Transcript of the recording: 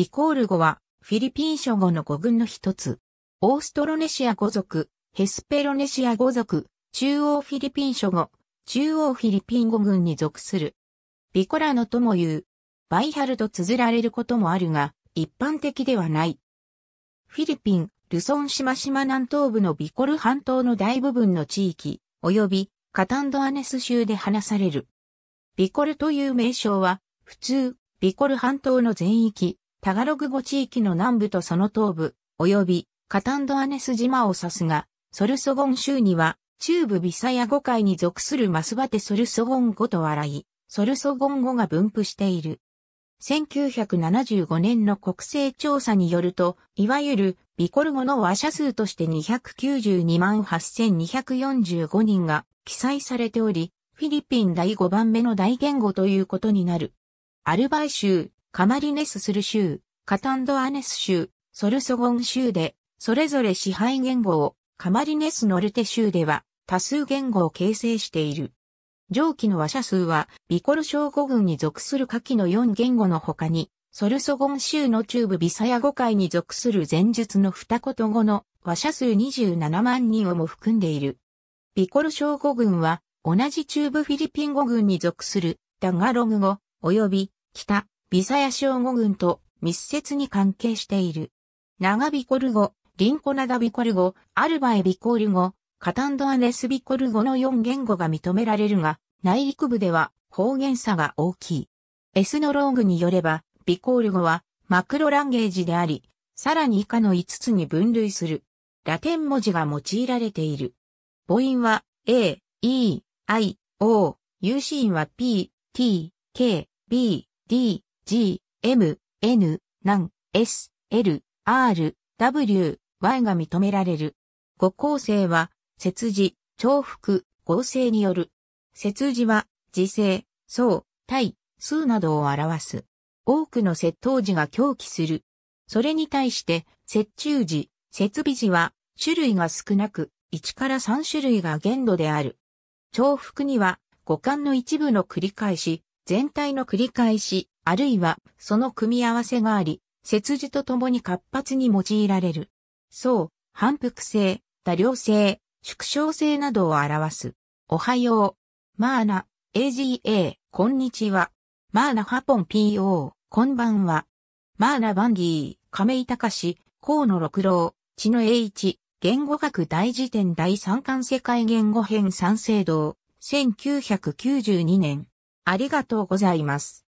ビコール語は、フィリピン諸語の語群の一つ。オーストロネシア語族、ヘスペロネシア語族、中央フィリピン諸語、中央フィリピン語群に属する。ビコラノとも言う。バイハルと綴られることもあるが、一般的ではない。フィリピン、ルソン島島南東部のビコル半島の大部分の地域、及びカタンドアネス州で話される。ビコルという名称は、普通、ビコル半島の全域、タガログ語地域の南部とその東部、及びカタンドアネス島を指すが、ソルソゴン州には、中部ビサヤ語界に属するマスバテソルソゴン語と笑い、ソルソゴン語が分布している。1975年の国勢調査によると、いわゆるビコル語の話者数として2928245人が記載されており、フィリピン第5番目の大言語ということになる。アルバイ州カマリネススル州、カタンドアネス州、ソルソゴン州で、それぞれ支配言語を、カマリネスノルテ州では、多数言語を形成している。上記の話者数は、ビコル小語群に属する下記の4言語の他に、ソルソゴン州の中部ビサヤ語界に属する前述の二言語の話者数27万人をも含んでいる。ビコル小語群は、同じ中部フィリピン語群に属するダガログ語、及び北ビサヤ小ゴ群と密接に関係している。長ビコル語、リンコナダビコル語、アルバエビコル語、カタンドアネスビコル語の4言語が認められるが、内陸部では方言差が大きい。エスノローグによれば、ビコール語はマクロランゲージであり、さらに以下の5つに分類する。ラテン文字が用いられている。母音は A、E、I、O、U ーンは P、T、K、B、D、G、M、N、NAN、S、L、R、W、Y が認められる。語構成は、節字、重複、合成による。節字は、時制、層、体、数などを表す。多くの窃盗字が狂気する。それに対して、折中時、設備時は、種類が少なく、1から3種類が限度である。重複には、五感の一部の繰り返し、全体の繰り返し、あるいはその組み合わせがあり、切字とともに活発に用いられる。そう、反復性、多量性、縮小性などを表す。おはよう。マーナ、AGA、こんにちは。マーナハポン PO、こんばんは。マーナバンディー、亀井隆、河野六郎、知の栄一、言語学大辞典第3巻世界言語編三省堂、1992年。ありがとうございます。